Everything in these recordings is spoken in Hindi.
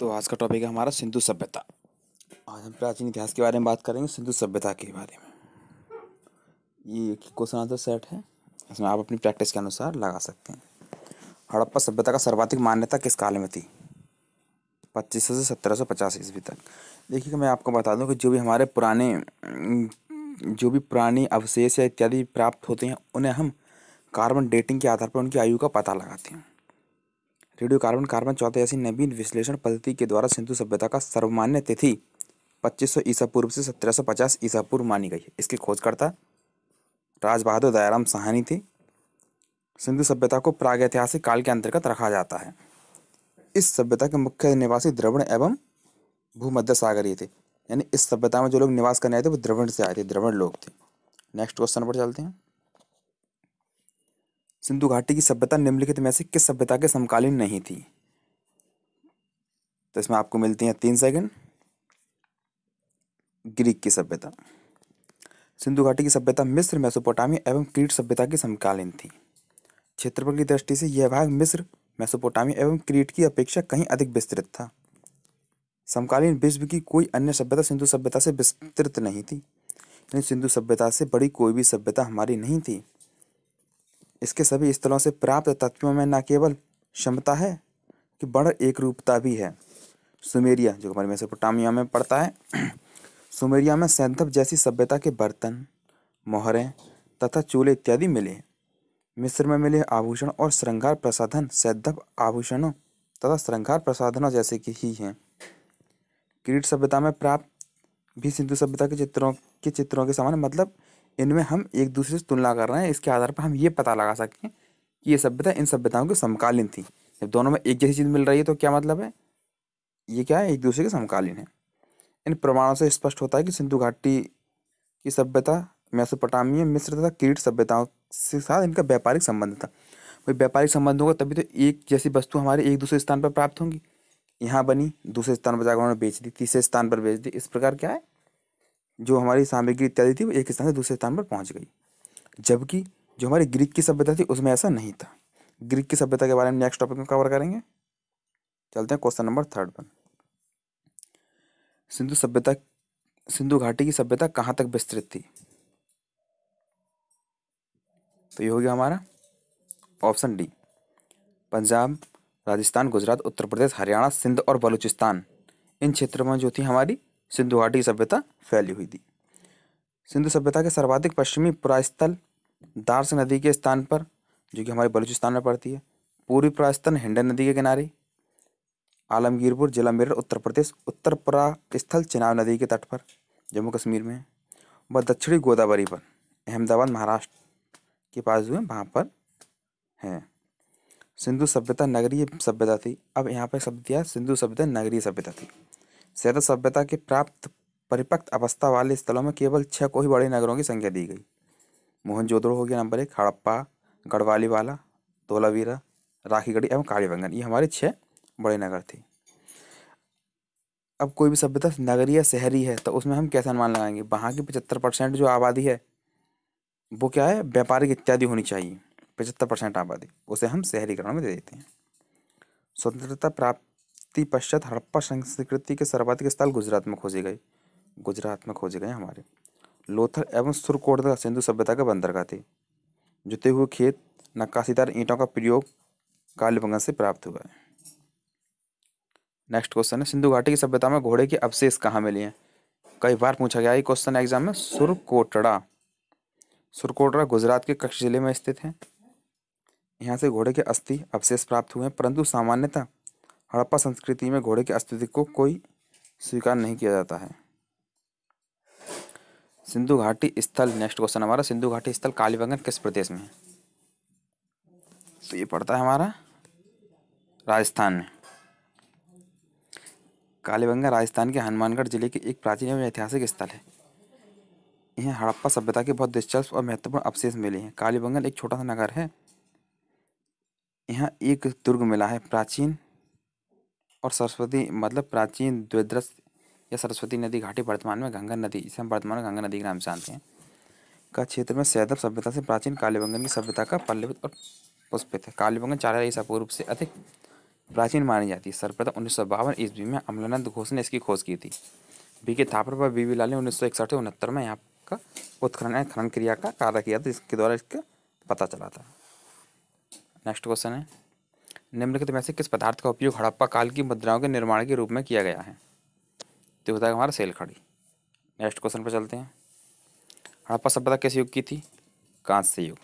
तो आज का टॉपिक है हमारा सिंधु सभ्यता आज हम प्राचीन इतिहास के बारे में बात करेंगे सिंधु सभ्यता के बारे में ये क्वेश्चन आंसर सेट है इसमें आप अपनी प्रैक्टिस के अनुसार लगा सकते हैं हड़प्पा सभ्यता का सर्वाधिक मान्यता किस काल में थी पच्चीस से सत्रह सौ पचास ईस्वी तक देखिए मैं आपको बता दूं कि जो भी हमारे पुराने जो भी पुराने अवशेष या इत्यादि प्राप्त होते हैं उन्हें हम कार्बन डेटिंग के आधार पर उनकी आयु का पता लगाते हैं रेडियो कार्बन कार्बन चौथे ऐसी नवीन विश्लेषण पद्धति के द्वारा सिंधु सभ्यता का सर्वमान्य तिथि 2500 ईसा पूर्व से 1750 ईसा पूर्व मानी गई है इसके खोजकर्ता राज बहादुर दयाराम सहानी थे सिंधु सभ्यता को प्रागैतिहासिक काल के अंतर्गत रखा जाता है इस सभ्यता के मुख्य निवासी द्रविण एवं भूमध्य सागरीय थे यानी इस सभ्यता में जो लोग निवास करने आए थे वो द्रविण से आए थे द्रविण लोग थे नेक्स्ट क्वेश्चन पर चलते हैं सिंधु घाटी की सभ्यता निम्नलिखित में से किस सभ्यता के समकालीन नहीं थी तो इसमें आपको मिलती हैं तीन सेकंड ग्रीक की सभ्यता सिंधु घाटी की सभ्यता मिस्र मेसोपोटामिया एवं क्रीट सभ्यता की समकालीन थी क्षेत्रफल की दृष्टि से यह भाग मिस्र मेसोपोटामिया एवं क्रीट की अपेक्षा कहीं अधिक विस्तृत था समकालीन विश्व की कोई अन्य सभ्यता सिंधु सभ्यता से विस्तृत नहीं थी सिंधु सभ्यता से बड़ी कोई भी सभ्यता हमारी नहीं थी इसके सभी स्थलों से प्राप्त तत्वों में न केवल क्षमता है कि बढ़ एक रूपता भी है सुमेरिया जो हमारे मेसोपोटामिया में पड़ता है सुमेरिया में सैंधव जैसी सभ्यता के बर्तन मोहरें तथा चूल्हे इत्यादि मिले मिस्र में मिले आभूषण और श्रृंगार प्रसाधन सैद्धव आभूषणों तथा श्रृंगार प्रसाधनों जैसे कि ही हैं क्रीट सभ्यता में प्राप्त भी सिंधु सभ्यता के चित्रों के चित्रों के समान मतलब इनमें हम एक दूसरे से तुलना कर रहे हैं इसके आधार पर हम ये पता लगा सकें कि ये सभ्यता इन सभ्यताओं के समकालीन थी जब दोनों में एक जैसी चीज़ मिल रही है तो क्या मतलब है ये क्या है एक दूसरे के समकालीन है इन प्रमाणों से स्पष्ट होता है कि सिंधु घाटी की सभ्यता मैसोपोटामिया मिस्र तथा क्रीट सभ्यताओं के साथ इनका व्यापारिक संबंध था भाई व्यापारिक संबंध होगा तभी तो एक जैसी वस्तु हमारे एक दूसरे स्थान पर प्राप्त होंगी यहाँ बनी दूसरे स्थान पर जाकर उन्होंने बेच दी तीसरे स्थान पर बेच दी इस प्रकार क्या है जो हमारी सामग्री इत्यादि थी वो एक स्थान से दूसरे स्थान पर पहुँच गई जबकि जो हमारी ग्रीक की सभ्यता थी उसमें ऐसा नहीं था ग्रीक की सभ्यता के बारे में नेक्स्ट टॉपिक में कवर करेंगे चलते हैं क्वेश्चन नंबर थर्ड पर सिंधु सभ्यता सिंधु घाटी की सभ्यता कहाँ तक विस्तृत थी तो ये हो गया हमारा ऑप्शन डी पंजाब राजस्थान गुजरात उत्तर प्रदेश हरियाणा सिंध और बलूचिस्तान इन क्षेत्रों में जो थी हमारी सिंधु घाटी सभ्यता फैली हुई थी सिंधु सभ्यता के सर्वाधिक पश्चिमी पुरास्थल दार्स नदी के स्थान पर जो कि हमारे बलूचिस्तान में पड़ती है पूर्वी पुरास्थल हिंडन नदी के किनारे आलमगीरपुर जिला मेरठ उत्तर प्रदेश उत्तर पुरा स्थल चिनाब नदी के तट पर जम्मू कश्मीर में व दक्षिणी गोदावरी पर अहमदाबाद महाराष्ट्र के पास जो है वहाँ पर हैं सिंधु सभ्यता नगरीय सभ्यता थी अब यहाँ पर शब्द दिया सिंधु सभ्यता नगरीय सभ्यता थी शैल सभ्यता के प्राप्त परिपक्व अवस्था वाले स्थलों में केवल छः को ही बड़े नगरों की संख्या दी गई मोहनजोदड़ो हो गया नंबर एक हड़प्पा गढ़वालीवाला धोलावीरा राखीगढ़ी एवं कालीबंगन ये हमारे छः बड़े नगर थे अब कोई भी सभ्यता नगरीय शहरी है तो उसमें हम कैसा अनुमान लगाएंगे वहाँ की पचहत्तर परसेंट जो आबादी है वो क्या है व्यापारिक इत्यादि होनी चाहिए पचहत्तर परसेंट आबादी उसे हम शहरीकरण में दे देते हैं स्वतंत्रता प्राप्त शक्ति पश्चात हड़प्पा संस्कृति के सर्वाधिक स्थल गुजरात में खोजे गए गुजरात में खोजे गए हमारे लोथर एवं सुरकोट सिंधु सभ्यता का बंदरगाह थे जुते हुए खेत नक्काशीदार ईंटों का प्रयोग कालीबंगा से प्राप्त हुआ है नेक्स्ट क्वेश्चन है सिंधु घाटी की सभ्यता में घोड़े के अवशेष कहाँ मिले हैं कई बार पूछा गया ये क्वेश्चन एग्जाम में सुरकोटड़ा सुरकोटड़ा गुजरात के कच्छ जिले में स्थित है यहाँ से घोड़े के अस्थि अवशेष प्राप्त हुए हैं परंतु सामान्यतः हड़प्पा संस्कृति में घोड़े के अस्तित्व को कोई स्वीकार नहीं किया जाता है सिंधु घाटी स्थल नेक्स्ट क्वेश्चन हमारा सिंधु घाटी स्थल कालीबंगन किस प्रदेश में है तो ये पड़ता है हमारा राजस्थान में कालीबंगा राजस्थान के हनुमानगढ़ जिले के एक प्राचीन एवं ऐतिहासिक स्थल है यहाँ हड़प्पा सभ्यता के बहुत दिलचस्प और महत्वपूर्ण अवशेष मिले हैं कालीबंगन एक छोटा सा नगर है यहाँ एक दुर्ग मिला है प्राचीन और सरस्वती मतलब प्राचीन द्विद्रस या सरस्वती नदी घाटी वर्तमान में गंगा नदी इसे हम वर्तमान गंगा नदी के नाम से जानते हैं का क्षेत्र में सैदब सभ्यता से प्राचीन कालीबंगन की सभ्यता का पल्लवित और पुष्पित है कालीबंगन चार ईसा पूर्व से अधिक प्राचीन मानी जाती है सर्वप्रथम उन्नीस सौ बावन ईस्वी में अमलानंद घोष ने इसकी खोज की थी बी के थापर पर बी वी लाल ने उन्नीस सौ इकसठ से उनहत्तर में यहाँ का उत्खनन खनन क्रिया का कार्य किया था जिसके द्वारा इसका पता चला था नेक्स्ट क्वेश्चन है निम्नलिखित में से किस पदार्थ का उपयोग हड़प्पा काल की मुद्राओं के निर्माण के रूप में किया गया है तो होता है हमारा सेल खड़ी नेक्स्ट क्वेश्चन पर चलते हैं हड़प्पा सभ्यता किस युग की थी कांस्य युग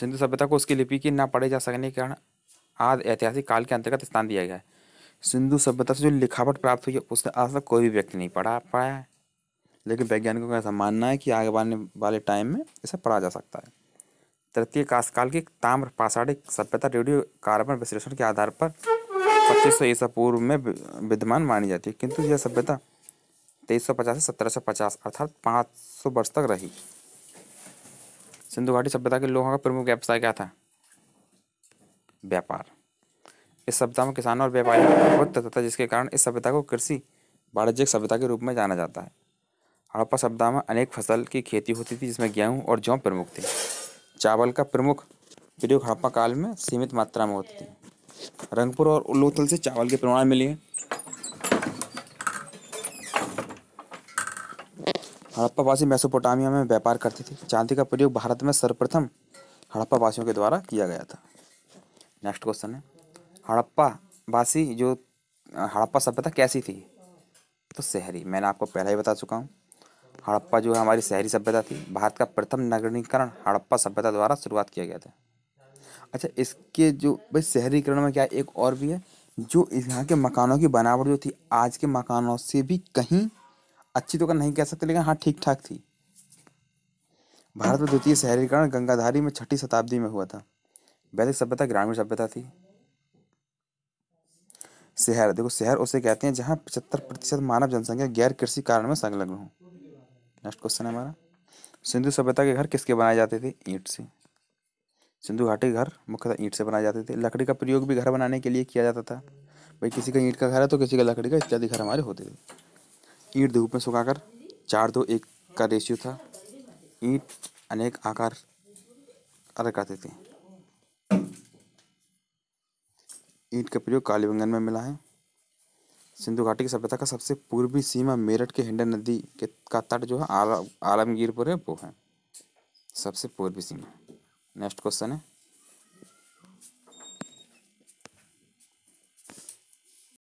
सिंधु सभ्यता को उसकी लिपि की ना पढ़े जा सकने के कारण आज ऐतिहासिक काल के अंतर्गत स्थान दिया गया है सिंधु सभ्यता से जो लिखावट प्राप्त हुई है उसने आज तक कोई भी व्यक्ति नहीं पढ़ा पाया है लेकिन वैज्ञानिकों का ऐसा मानना है कि आगे वाले वाले टाइम में इसे पढ़ा जा सकता है तृतीय काशकाल की ताम्र पाषाणिक सभ्यता रेडियो कार्बन विश्लेषण के आधार पर पच्चीस सौ ईसा पूर्व में विद्यमान मानी जाती है किंतु यह सभ्यता तेईस सौ पचास से सत्रह सौ पचास अर्थात पाँच सौ वर्ष तक रही सिंधु घाटी सभ्यता के लोगों का प्रमुख व्यवसाय क्या था व्यापार इस सभ्यता में किसानों और व्यापारियों का प्रभुत्व था जिसके कारण इस सभ्यता को कृषि वाणिज्यिक सभ्यता के रूप में जाना जाता है हड़प्पा सभ्यता में अनेक फसल की खेती होती थी जिसमें गेहूँ और जौ प्रमुख थे चावल का प्रमुख प्रयोग हड़प्पा काल में सीमित मात्रा में होती थी रंगपुर और उल्लूथल से चावल के प्रमाण मिले हैं हड़प्पा वासी मेसोपोटामिया में व्यापार करते थे चांदी का प्रयोग भारत में सर्वप्रथम हड़प्पा वासियों के द्वारा किया गया था नेक्स्ट क्वेश्चन है हड़प्पा वासी जो हड़प्पा सभ्यता कैसी थी तो शहरी मैंने आपको पहले ही बता चुका हूँ हड़प्पा जो है हमारी शहरी सभ्यता थी भारत का प्रथम नगरीकरण हड़प्पा सभ्यता द्वारा शुरुआत किया गया था अच्छा इसके जो भाई शहरीकरण में क्या एक और भी है जो यहाँ के मकानों की बनावट जो थी आज के मकानों से भी कहीं अच्छी तो नहीं कह सकते लेकिन हाँ ठीक ठाक थी भारत में द्वितीय शहरीकरण गंगाधारी में छठी शताब्दी में हुआ था वैदिक सभ्यता ग्रामीण सभ्यता थी शहर देखो शहर उसे कहते हैं जहाँ पचहत्तर प्रतिशत मानव जनसंख्या गैर कृषि कारण में संलग्न हो नेक्स्ट क्वेश्चन है हमारा सिंधु सभ्यता के घर किसके बनाए जाते थे ईंट से सिंधु घाटी के घर मुख्यतः ईंट से बनाए जाते थे लकड़ी का प्रयोग भी घर बनाने के लिए किया जाता था भाई किसी का ईंट का घर है तो किसी का लकड़ी का इत्यादि घर हमारे होते थे ईंट धूप में सुखाकर चार दो एक का रेशियो था ईंट अनेक आकार अलग करते थे ईंट का प्रयोग कालीबंगन में मिला है सिंधु घाटी की सभ्यता का सबसे पूर्वी सीमा मेरठ के हिंडन नदी के का तट जो है आलम आलमगीरपुर है वो है सबसे पूर्वी सीमा नेक्स्ट क्वेश्चन है